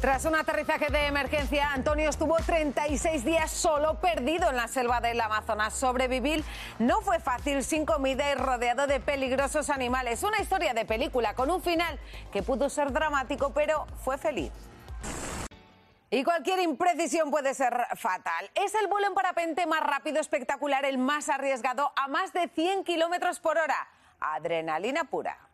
Tras un aterrizaje de emergencia, Antonio estuvo 36 días solo perdido en la selva del Amazonas. Sobrevivir no fue fácil, sin comida y rodeado de peligrosos animales. Una historia de película con un final que pudo ser dramático, pero fue feliz. Y cualquier imprecisión puede ser fatal. Es el vuelo en parapente más rápido, espectacular, el más arriesgado, a más de 100 kilómetros por hora. Adrenalina pura.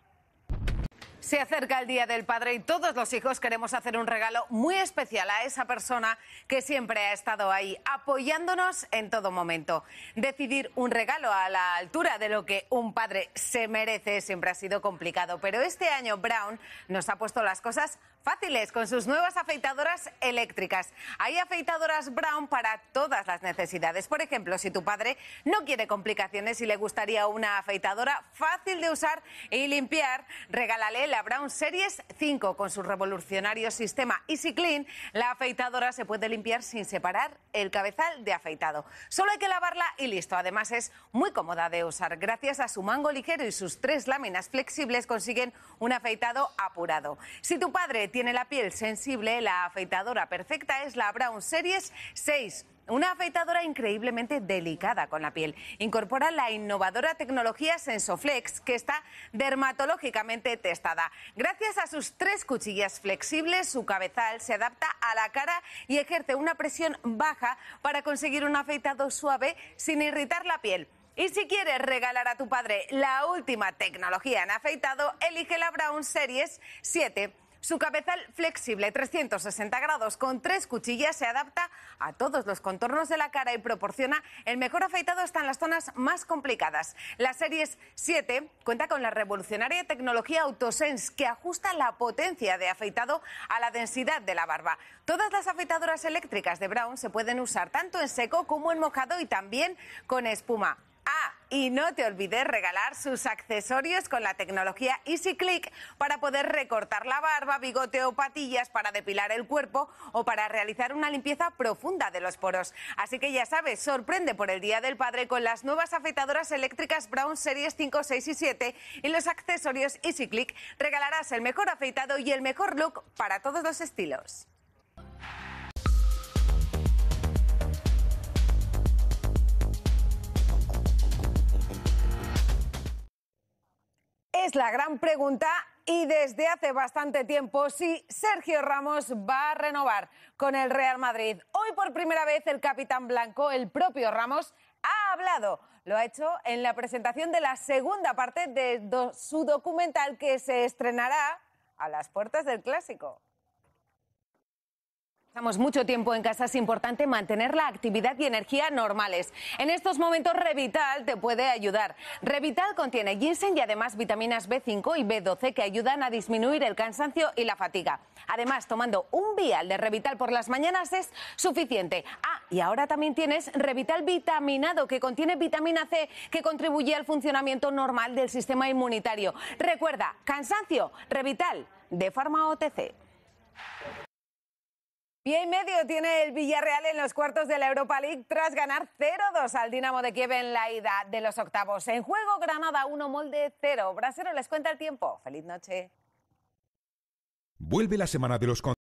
Se acerca el Día del Padre y todos los hijos queremos hacer un regalo muy especial a esa persona que siempre ha estado ahí, apoyándonos en todo momento. Decidir un regalo a la altura de lo que un padre se merece siempre ha sido complicado, pero este año Brown nos ha puesto las cosas fáciles con sus nuevas afeitadoras eléctricas. Hay afeitadoras Brown para todas las necesidades. Por ejemplo, si tu padre no quiere complicaciones y le gustaría una afeitadora fácil de usar y limpiar, regálale la Brown Series 5 con su revolucionario sistema Easy Clean, la afeitadora se puede limpiar sin separar el cabezal de afeitado. Solo hay que lavarla y listo. Además es muy cómoda de usar. Gracias a su mango ligero y sus tres láminas flexibles consiguen un afeitado apurado. Si tu padre tiene la piel sensible, la afeitadora perfecta es la Brown Series 6 una afeitadora increíblemente delicada con la piel. Incorpora la innovadora tecnología SensoFlex que está dermatológicamente testada. Gracias a sus tres cuchillas flexibles, su cabezal se adapta a la cara y ejerce una presión baja para conseguir un afeitado suave sin irritar la piel. Y si quieres regalar a tu padre la última tecnología en afeitado, elige la Brown Series 7 su cabezal flexible, 360 grados, con tres cuchillas, se adapta a todos los contornos de la cara y proporciona el mejor afeitado hasta en las zonas más complicadas. La Series 7 cuenta con la revolucionaria tecnología Autosense que ajusta la potencia de afeitado a la densidad de la barba. Todas las afeitadoras eléctricas de Brown se pueden usar tanto en seco como en mojado y también con espuma. Y no te olvides regalar sus accesorios con la tecnología EasyClick para poder recortar la barba, bigote o patillas para depilar el cuerpo o para realizar una limpieza profunda de los poros. Así que ya sabes, sorprende por el Día del Padre con las nuevas afeitadoras eléctricas Brown Series 5, 6 y 7 y los accesorios EasyClick. Regalarás el mejor afeitado y el mejor look para todos los estilos. es la gran pregunta y desde hace bastante tiempo si Sergio Ramos va a renovar con el Real Madrid. Hoy por primera vez el capitán blanco, el propio Ramos, ha hablado. Lo ha hecho en la presentación de la segunda parte de su documental que se estrenará a las puertas del clásico. Estamos mucho tiempo en casa, es importante mantener la actividad y energía normales. En estos momentos Revital te puede ayudar. Revital contiene ginseng y además vitaminas B5 y B12 que ayudan a disminuir el cansancio y la fatiga. Además, tomando un vial de Revital por las mañanas es suficiente. Ah, y ahora también tienes Revital vitaminado que contiene vitamina C que contribuye al funcionamiento normal del sistema inmunitario. Recuerda, cansancio, Revital de Farma OTC. Pie y medio tiene el Villarreal en los cuartos de la Europa League tras ganar 0-2 al Dinamo de Kiev en la ida de los octavos. En juego Granada 1 molde 0. Brasero les cuenta el tiempo. Feliz noche. Vuelve la semana de los